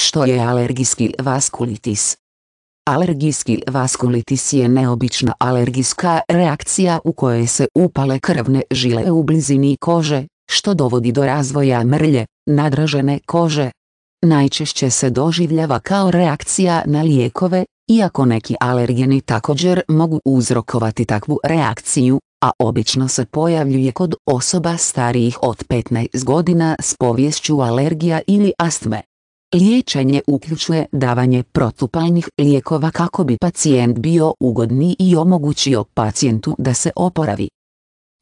Što je alergijski vaskulitis? Alergijski vaskulitis je neobična alergijska reakcija u kojoj se upale krvne žile u blizini kože, što dovodi do razvoja mrlje, nadražene kože. Najčešće se doživljava kao reakcija na lijekove, iako neki alergeni također mogu uzrokovati takvu reakciju, a obično se pojavljuje kod osoba starijih od 15 godina s poviješću alergija ili astme. Liječenje uključuje davanje protupajnih lijekova kako bi pacijent bio ugodniji i omogućio pacijentu da se oporavi.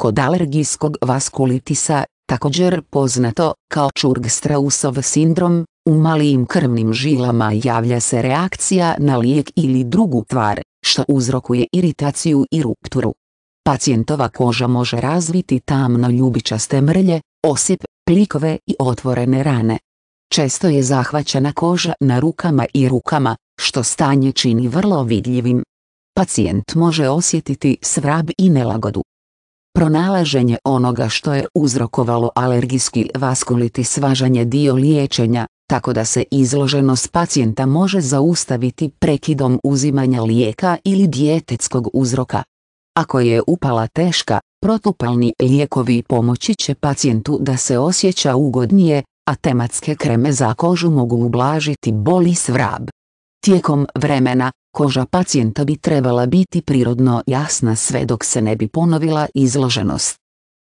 Kod alergijskog vaskulitisa, također poznato kao Churg-Strausov sindrom, u malim krvnim žilama javlja se reakcija na lijek ili drugu tvar, što uzrokuje iritaciju i rupturu. Pacijentova koža može razviti tamno ljubičaste mrlje, osip, plikove i otvorene rane često je zahvaćena koža na rukama i rukama, što stanje čini vrlo vidljivim. Pacijent može osjetiti svrab i nelagodu. Pronalaženje onoga što je uzrokovalo alergijski vaskuliti svažanje je dio liječenja, tako da se izloženost pacijenta može zaustaviti prekidom uzimanja lijeka ili dijetetskog uzroka. Ako je upala teška, protupalni lijekovi pomoći će pacijentu da se osjeća ugodnije, a tematske kreme za kožu mogu ublažiti bol i svrab. Tijekom vremena, koža pacijenta bi trebala biti prirodno jasna sve dok se ne bi ponovila izloženost.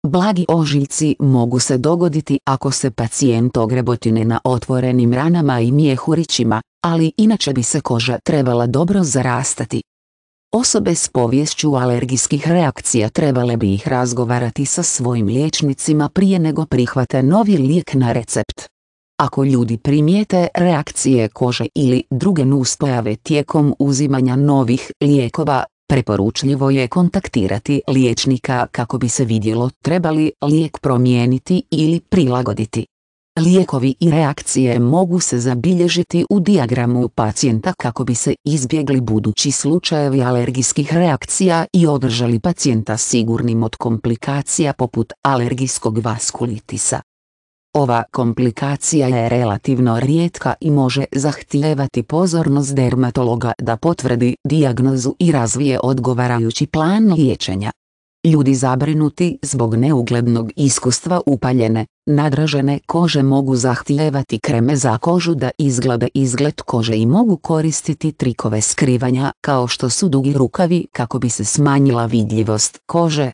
Blagi ožiljci mogu se dogoditi ako se pacijent ogrebotine na otvorenim ranama i mijehurićima, ali inače bi se koža trebala dobro zarastati. Osobe s povješću alergijskih reakcija trebale bi ih razgovarati sa svojim liječnicima prije nego prihvate novi lijek na recept. Ako ljudi primijete reakcije kože ili druge nuspojave tijekom uzimanja novih lijekova, preporučljivo je kontaktirati liječnika kako bi se vidjelo treba li lijek promijeniti ili prilagoditi. Lijekovi i reakcije mogu se zabilježiti u dijagramu pacijenta kako bi se izbjegli budući slučajevi alergijskih reakcija i održali pacijenta sigurnim od komplikacija poput alergijskog vaskulitisa. Ova komplikacija je relativno rijetka i može zahtijevati pozornost dermatologa da potvrdi dijagnozu i razvije odgovarajući plan liječenja. Ljudi zabrinuti zbog neuglednog iskustva upaljene, nadražene kože mogu zahtijevati kreme za kožu da izglade izgled kože i mogu koristiti trikove skrivanja kao što su dugi rukavi kako bi se smanjila vidljivost kože.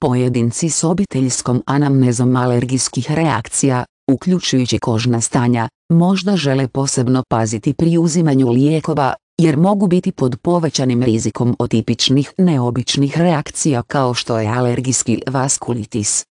Pojedinci s obiteljskom anamnezom alergijskih reakcija, uključujući kožna stanja, možda žele posebno paziti pri uzimanju lijekova jer mogu biti pod povećanim rizikom od tipičnih neobičnih reakcija kao što je alergijski vaskulitis.